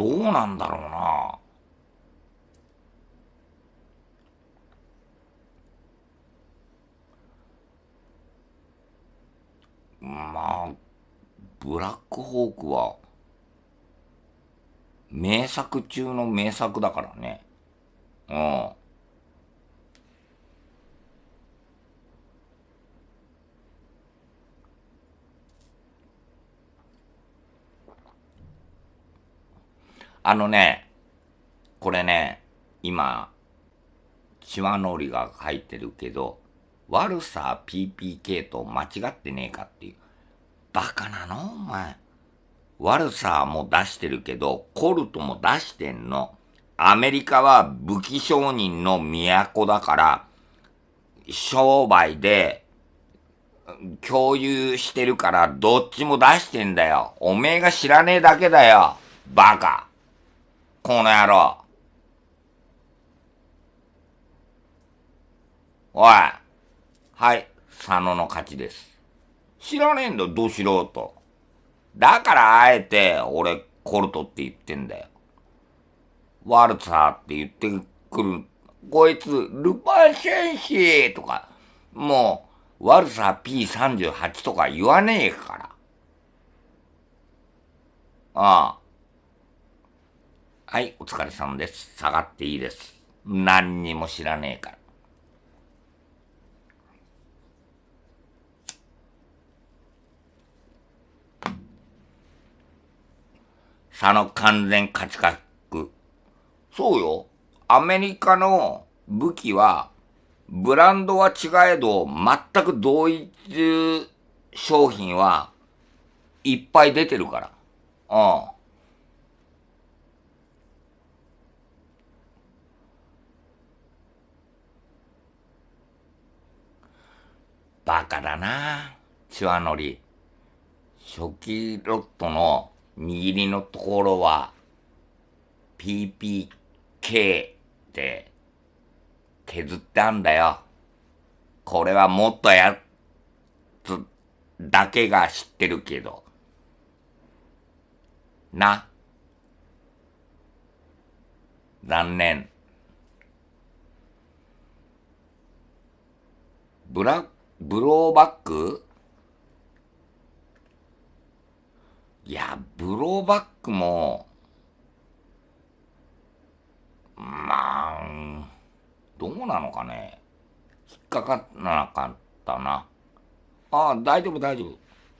どうなんだろうな。まあ、ブラックホークは、名作中の名作だからね。うん。あのね、これね、今、シワノリが入ってるけど、悪さ PPK と間違ってねえかっていう。バカなのお前。悪さも出してるけど、コルトも出してんの。アメリカは武器商人の都だから、商売で共有してるからどっちも出してんだよ。おめえが知らねえだけだよ。バカ。この野郎。おい。はい、佐野の勝ちです。知らねえんだよ、ど素人。だからあえて、俺、コルトって言ってんだよ。ワルツァーって言ってくる。こいつ、ルパン戦士とか、もう、ワルツァー P38 とか言わねえから。ああ。はい、お疲れ様です。下がっていいです。何にも知らねえから。佐野完全価値格。そうよ。アメリカの武器は、ブランドは違えど、全く同一商品はいっぱい出てるから。うん。バカだなチワノリ。初期ロットの握りのところは、PPK って削ってあんだよ。これはもっとやつだけが知ってるけど。な。残念。ブラッブローバックいや、ブローバックも、まあ、どうなのかね。引っかからなかったな。ああ、大丈夫、大丈夫。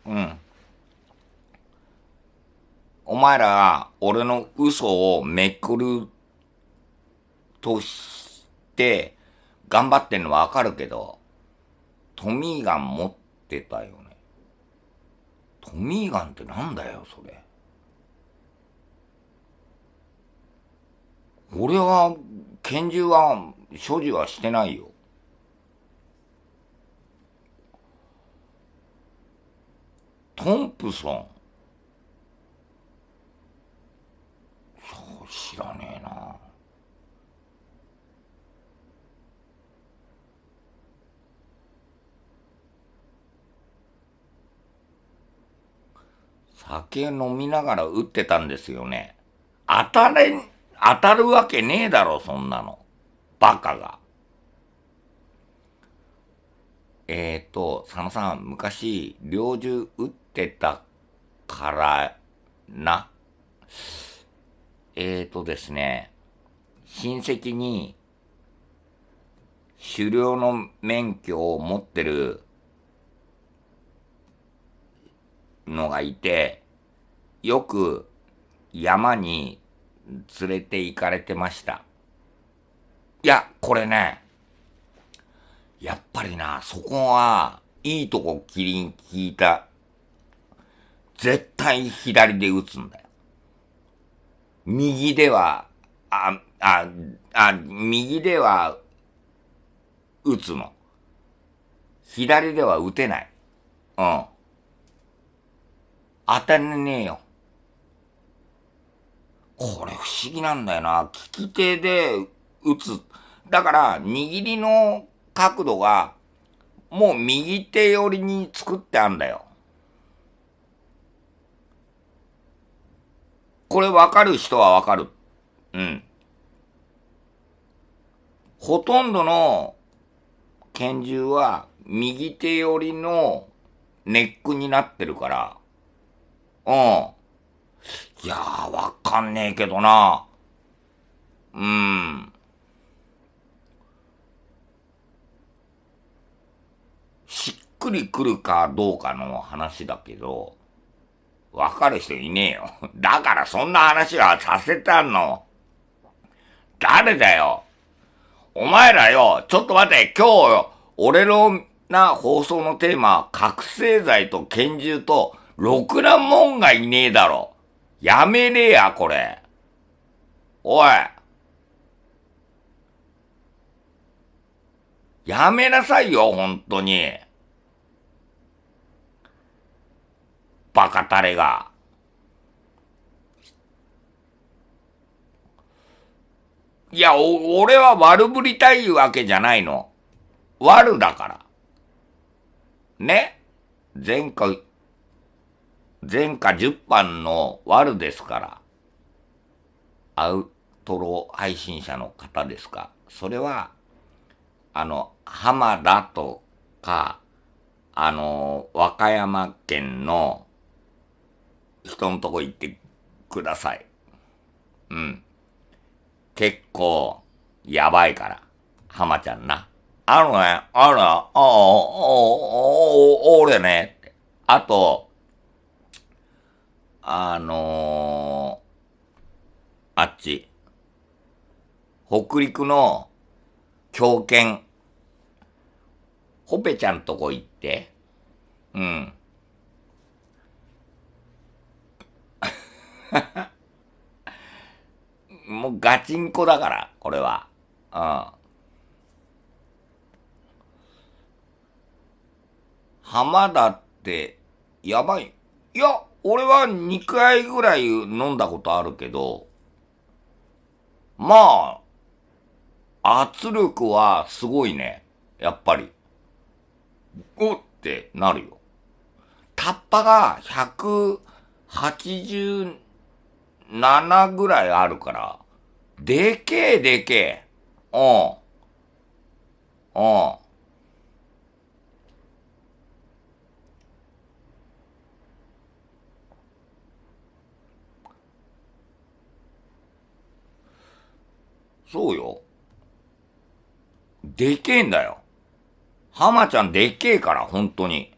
うん。お前らが俺の嘘をめくるとして、頑張ってんのはわかるけど、トミーガン持ってたよね。トミーガンってなんだよ、それ。俺は、拳銃は、所持はしてないよ。トンプソン。そう、知らねえ酒飲みながら打ってたんですよね。当たれ、当たるわけねえだろ、そんなの。バカが。えっ、ー、と、佐野さん、昔、猟銃打ってたからな。ええー、とですね、親戚に、狩猟の免許を持ってるのがいて、よく山に連れて行かれてました。いや、これね、やっぱりな、そこは、いいとこキリン聞いた。絶対左で打つんだよ。右では、あ、あ、あ、右では、打つの。左では打てない。うん。当たんねえよ。これ不思議なんだよな。利き手で打つ。だから、握りの角度が、もう右手寄りに作ってあんだよ。これわかる人はわかる。うん。ほとんどの拳銃は右手寄りのネックになってるから。うん。いやー、わかんねえけどな。うん。しっくりくるかどうかの話だけど、わかる人いねえよ。だからそんな話はさせたの。誰だよ。お前らよ、ちょっと待て、今日、俺のな放送のテーマ、覚醒剤と拳銃と、ろくなもんがいねえだろ。やめねえや、これ。おい。やめなさいよ、本当に。バカタレが。いや、お、俺は悪ぶりたいわけじゃないの。悪だから。ね前回、前科10班のワルですから、アウトロ配信者の方ですか、それは、あの、浜田とか、あの、和歌山県の人のとこ行ってください。うん。結構、やばいから、浜ちゃんな。あのね、あの、ああ、俺ね、あと、あのー、あっち、北陸の狂犬、ほぺちゃんとこ行って、うん。もうガチンコだから、これは。うん。浜田って、やばい。いや、俺は2回ぐらい飲んだことあるけど、まあ、圧力はすごいね。やっぱり。おってなるよ。タッパが187ぐらいあるから、でけえでけえ。うん。うん。そうよ。でけえんだよ。浜ちゃんでっけえから、本当に。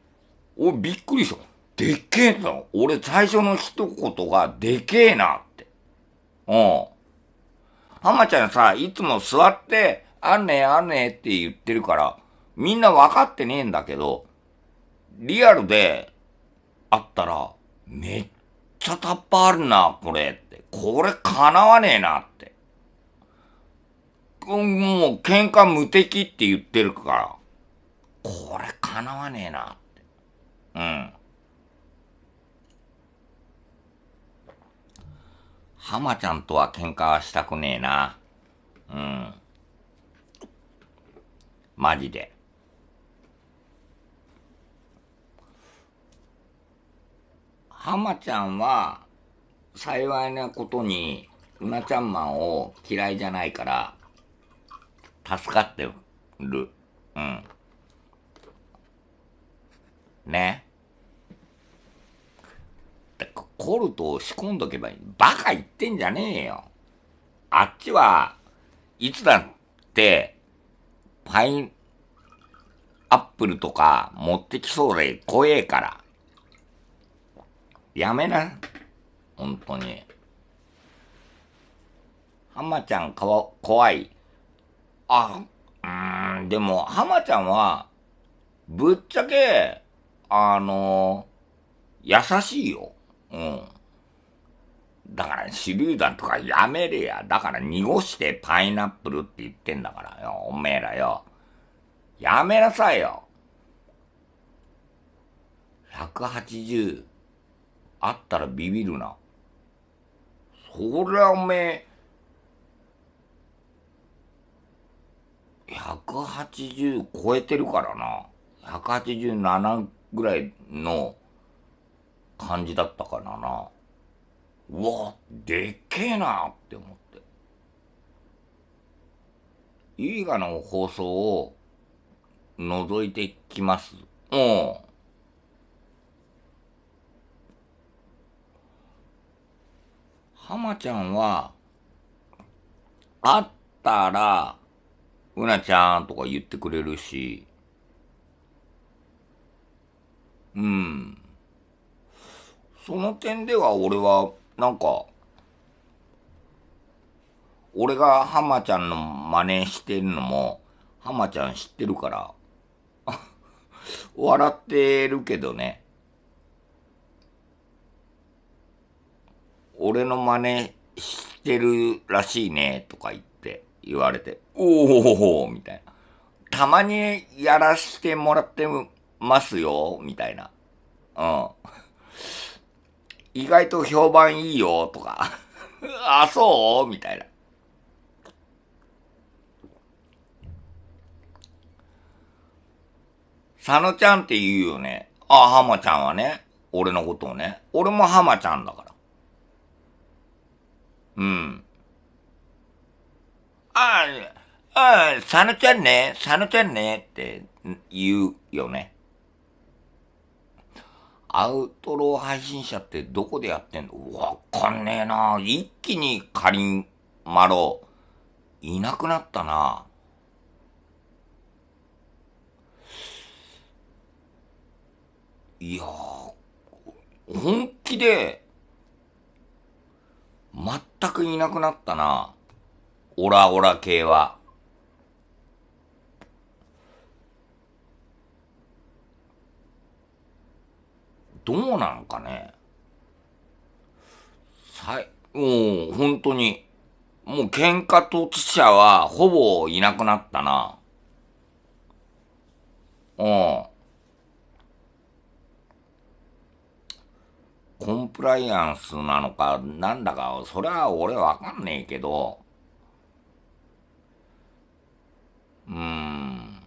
お、びっくりした。でっけえんだよ。俺最初の一言が、でけえなって。うん。浜ちゃんさ、いつも座って、あんねえあんねえって言ってるから、みんな分かってねえんだけど、リアルで会ったら、めっちゃタッパあるな、これって。これ叶わねえなって。もう喧嘩無敵って言ってるから、これ叶わねえなうん。浜ちゃんとは喧嘩はしたくねえな。うん。マジで。浜ちゃんは、幸いなことに、うなちゃんマンを嫌いじゃないから、助かってる。うん。ね。コルトを仕込んどけばいい。バカ言ってんじゃねえよ。あっちは、いつだって、パイン、アップルとか持ってきそうで怖えから。やめな。本当に。浜ちゃんかわ、怖い。あ、うん、でも、浜ちゃんは、ぶっちゃけ、あの、優しいよ。うん。だから、手榴弾とかやめれや。だから、濁してパイナップルって言ってんだからよ。おめえらよ。やめなさいよ。180あったらビビるな。そりゃおめえ、180超えてるからな。187ぐらいの感じだったからな。うわ、でっけえなって思って。映画の放送を覗いてきます。うん。浜ちゃんは、あったら、うなちゃんとか言ってくれるし、うん。その点では俺は、なんか、俺が浜ちゃんの真似してるのも、浜ちゃん知ってるから、笑ってるけどね。俺の真似してるらしいね、とか言って。言われて、おおみたいな。たまにやらしてもらってますよ、みたいな。うん。意外と評判いいよ、とか。あ、そうみたいな。佐野ちゃんって言うよね。あ、浜ちゃんはね。俺のことをね。俺も浜ちゃんだから。うん。ああ、ああ、佐野ちゃんね、佐野ちゃんね、って言うよね。アウトロー配信者ってどこでやってんのわかんねえな一気にカリンマロ、いなくなったないや本気で、全くいなくなったなオラオラ系は、どうなんかね。さい、もう、本当に、もう喧嘩突者はほぼいなくなったな。うん。コンプライアンスなのか、なんだか、そりゃ俺わかんねえけど、うーん。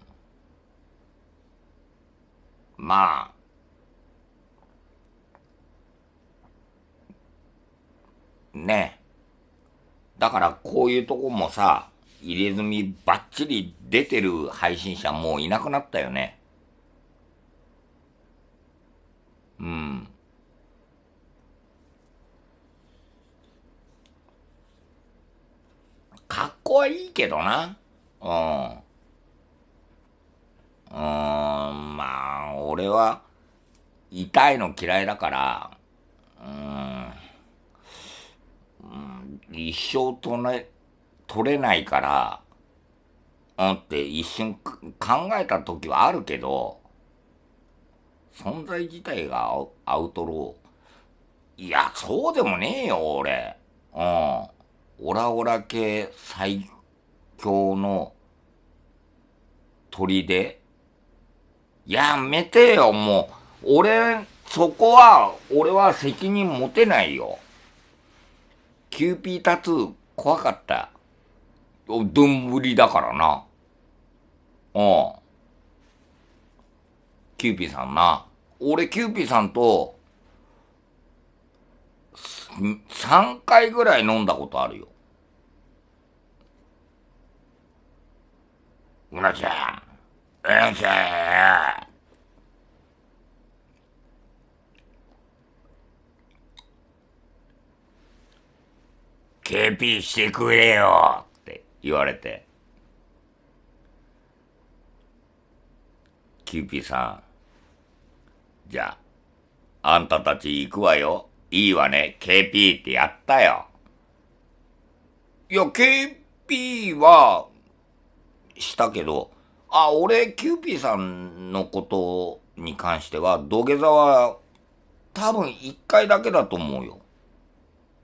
まあ。ねだからこういうとこもさ、入れ墨ばっちり出てる配信者もういなくなったよね。うん。かっこはいいけどな。うん。うーん、まあ、俺は、痛いの嫌いだから、うーん、うん、一生とね、取れないから、うんって一瞬考えた時はあるけど、存在自体がアウトロー。いや、そうでもねえよ、俺。うん。オラオラ系最強の鳥で、やめてよ、もう。俺、そこは、俺は責任持てないよ。キューピータツー、怖かった。どんぶりだからな。うん。キューピーさんな。俺、キューピーさんと、3回ぐらい飲んだことあるよ。うなちゃん。うせえよ。KP してくれよって言われて。キューピーさん。じゃあ、あんたたち行くわよ。いいわね。KP ってやったよ。いや、KP は、したけど、あ、俺、キューピーさんのことに関しては、土下座は多分一回だけだと思うよ。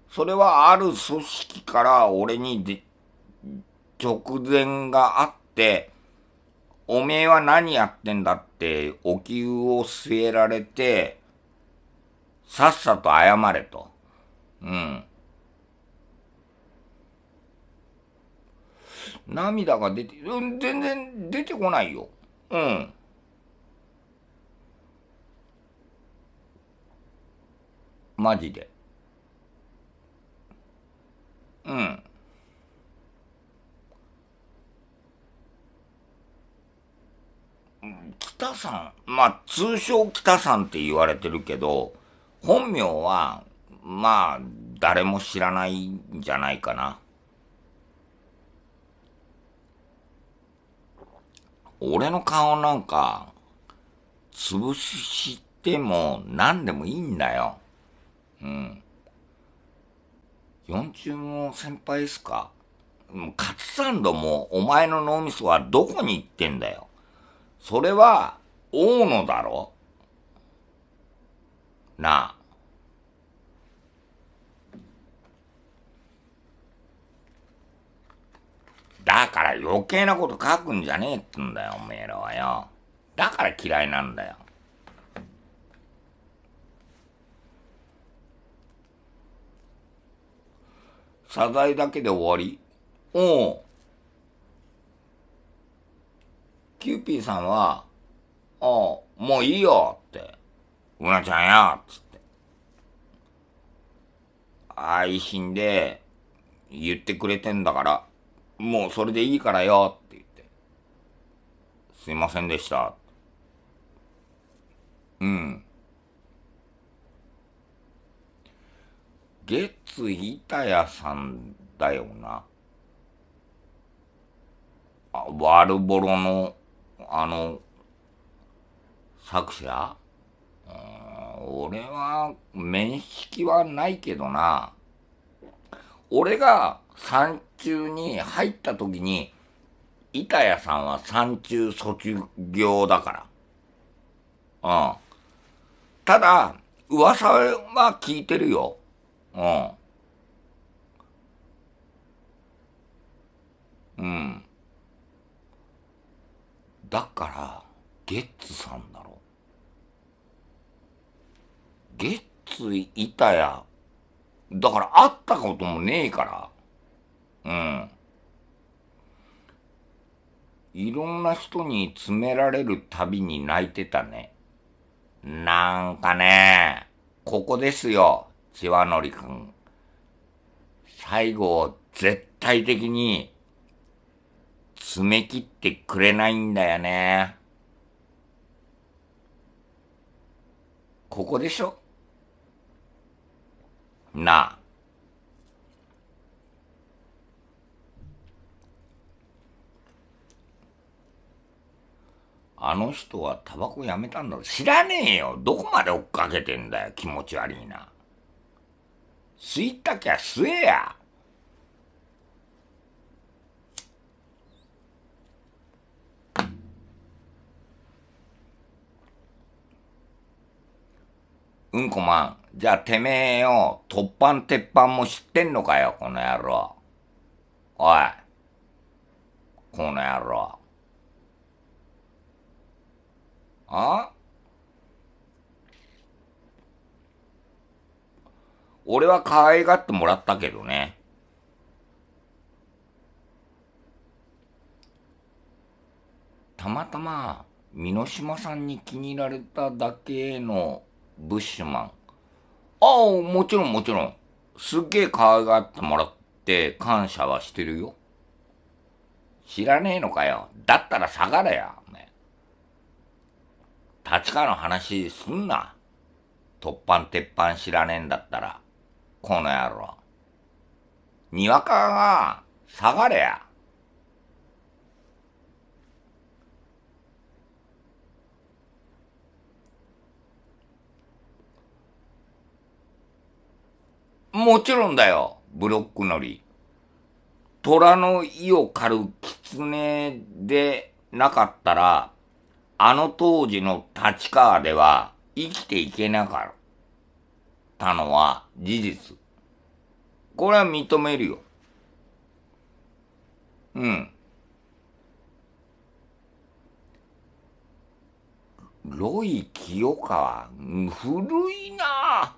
それはある組織から俺にで直前があって、おめえは何やってんだってお灸を据えられて、さっさと謝れと。うん。涙が出て、全然出てこないよ。うん。マジで。うん。北さん、まあ通称北さんって言われてるけど、本名は、まあ誰も知らないんじゃないかな。俺の顔なんか、潰しても何でもいいんだよ。うん。四中の先輩っすかカツサンドもお前の脳みそはどこに行ってんだよ。それは、大野だろなあ。だから余計なこと書くんじゃねえってんだよ、おめえらはよ。だから嫌いなんだよ。謝罪だけで終わりおう。キューピーさんは、ああ、もういいよって、うなちゃんっつって。愛心で言ってくれてんだから。もうそれでいいからよって言って。すいませんでした。うん。ゲッツ板谷さんだよな。あ悪ボロの、あの、作者俺は、面識はないけどな。俺が、山中に入った時に、板谷さんは山中卒業だから。うん。ただ、噂は聞いてるよ。うん。うん。だから、ゲッツさんだろ。ゲッツ板谷。だから会ったこともねえから。うん。いろんな人に詰められるたびに泣いてたね。なんかね、ここですよ、千和のりくん。最後、絶対的に、詰め切ってくれないんだよね。ここでしょなあ。あの人はタバコやめたんだろう。知らねえよ。どこまで追っかけてんだよ。気持ち悪いな。吸いたきゃ吸えや。うんこまん。じゃあてめえよ。突板鉄板も知ってんのかよ、この野郎。おい。この野郎。あ俺は可愛がってもらったけどね。たまたま、美濃島さんに気に入られただけのブッシュマン。ああ、もちろんもちろん。すっげえ可愛がってもらって感謝はしてるよ。知らねえのかよ。だったら下がれや、おめ立川の話すんな。突板鉄板知らねえんだったら、この野郎。にわかが、下がれや。もちろんだよ、ブロックのり。虎の意を狩る狐でなかったら、あの当時の立川では生きていけなかったのは事実。これは認めるよ。うん。ロイ・清川、古いな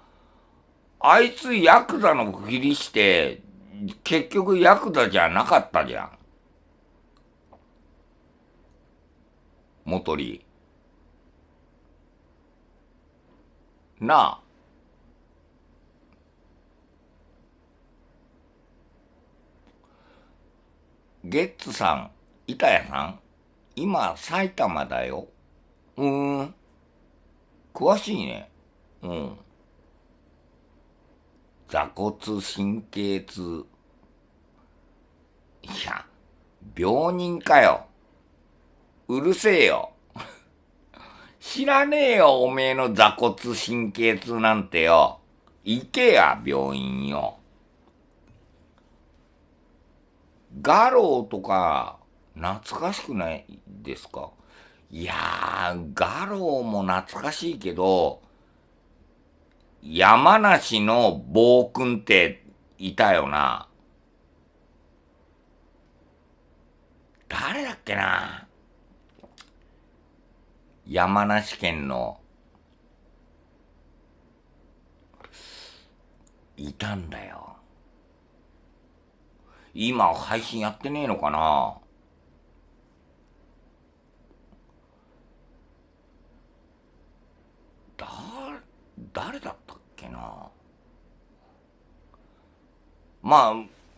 あいつヤクザのふりして、結局ヤクザじゃなかったじゃん。元利。なあ。ゲッツさん、板谷さん、今埼玉だよ。うーん。詳しいね。うん。座骨神経痛。いや、病人かよ。うるせえよ。知らねえよ、おめえの座骨神経痛なんてよ。行けや、病院よ。ガローとか、懐かしくないですかいやー、ガローも懐かしいけど、山梨の暴君っていたよな。誰だっけな山梨県の、いたんだよ。今配信やってねえのかなだ、誰だったっけなまあ、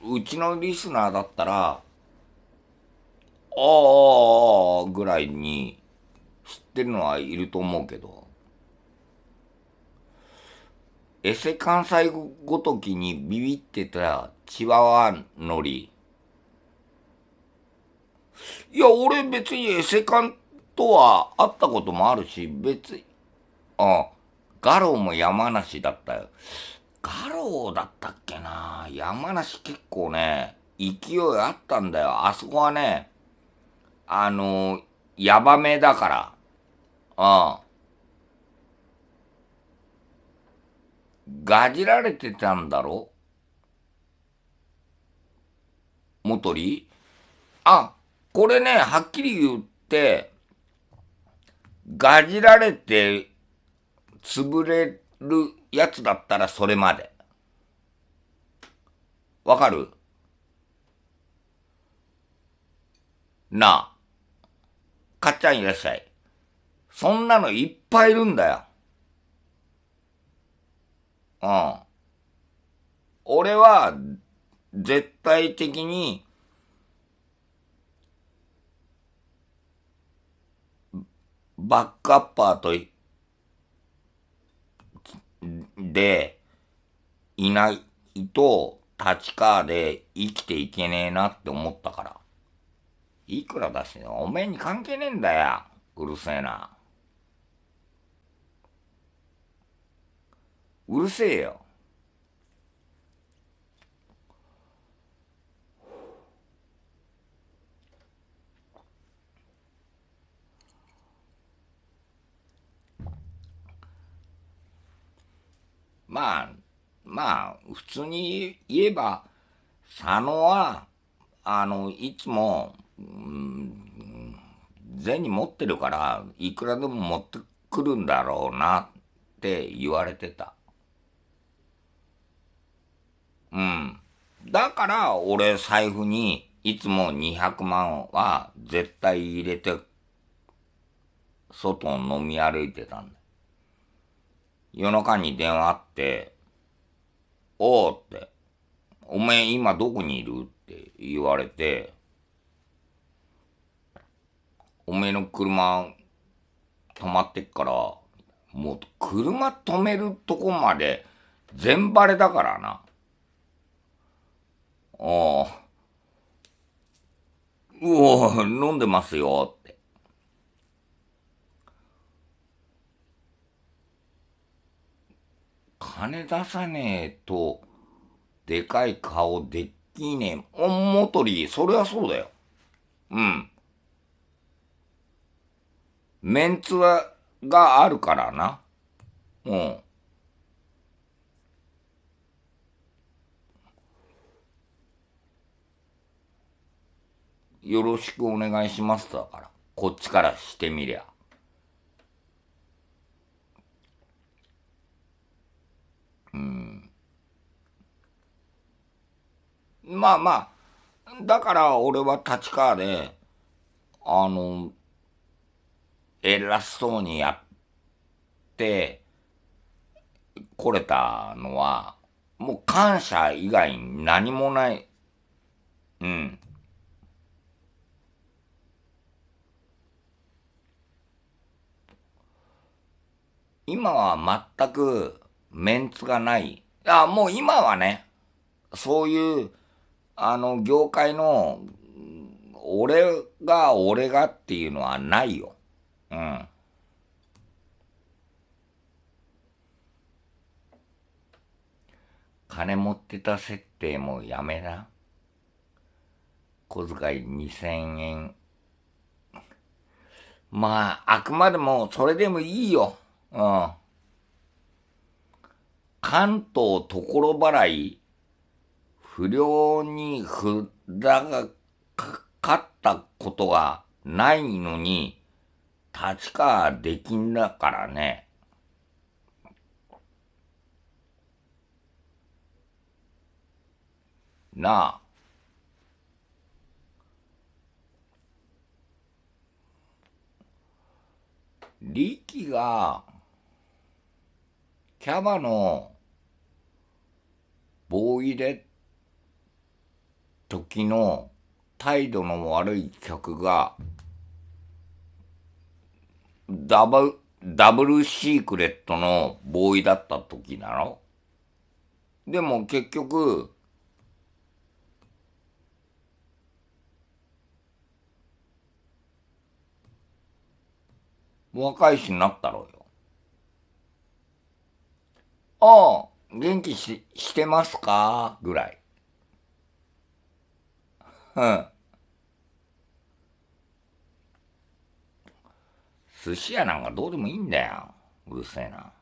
うちのリスナーだったら、ああ、ぐらいにってるのはいると思うけど、エセ関西ごときにビビってたチワワノリ。いや、俺別にエセ関とは会ったこともあるし、別に、あ、ガロも山梨だったよ。ガロだったっけな山梨結構ね、勢いあったんだよ。あそこはね、あのー、ヤバめだから。ああ。がじられてたんだろもとり。あ、これね、はっきり言って、がじられて潰れるやつだったらそれまで。わかるなあ。かっちゃんいらっしゃい。そんなのいっぱいいるんだよ。うん。俺は、絶対的に、バックアッパーとで、いないと、立川で生きていけねえなって思ったから。いくらだし、おめえに関係ねえんだよ。うるせえな。うるせえよ。まあ、まあ、普通に言えば、佐野は、あの、いつも、うん、銭持ってるから、いくらでも持ってくるんだろうなって言われてた。うん。だから、俺財布に、いつも200万は絶対入れて、外を飲み歩いてたんだ。夜中に電話あって、おうって、おめえ今どこにいるって言われて、おめえの車止まってっから、もう車止めるとこまで全バレだからな。ああ。うお飲んでますよ、って。金出さねえと、でかい顔でっきねえ。おんもとり、そりゃそうだよ。うん。メンツは、があるからな。うん。よろしくお願いしますだから。こっちからしてみりゃ。うん。まあまあ、だから俺は立川で、あの、偉そうにやってこれたのは、もう感謝以外に何もない。うん。今は全くメンツがない。あ、もう今はね、そういう、あの、業界の、俺が、俺がっていうのはないよ。うん。金持ってた設定もやめな。小遣い2000円。まあ、あくまでもそれでもいいよ。うん。関東ところ払い、不良に札がかかったことがないのに、立川できんだからね。なあ。力が、キャバの棒入れ時の態度の悪い客がダブダブルシークレットのボーイだった時なのでも結局若いしになったろよ。あ元気し、してますかぐらい。うん。寿司屋なんかどうでもいいんだよ。うるせえな。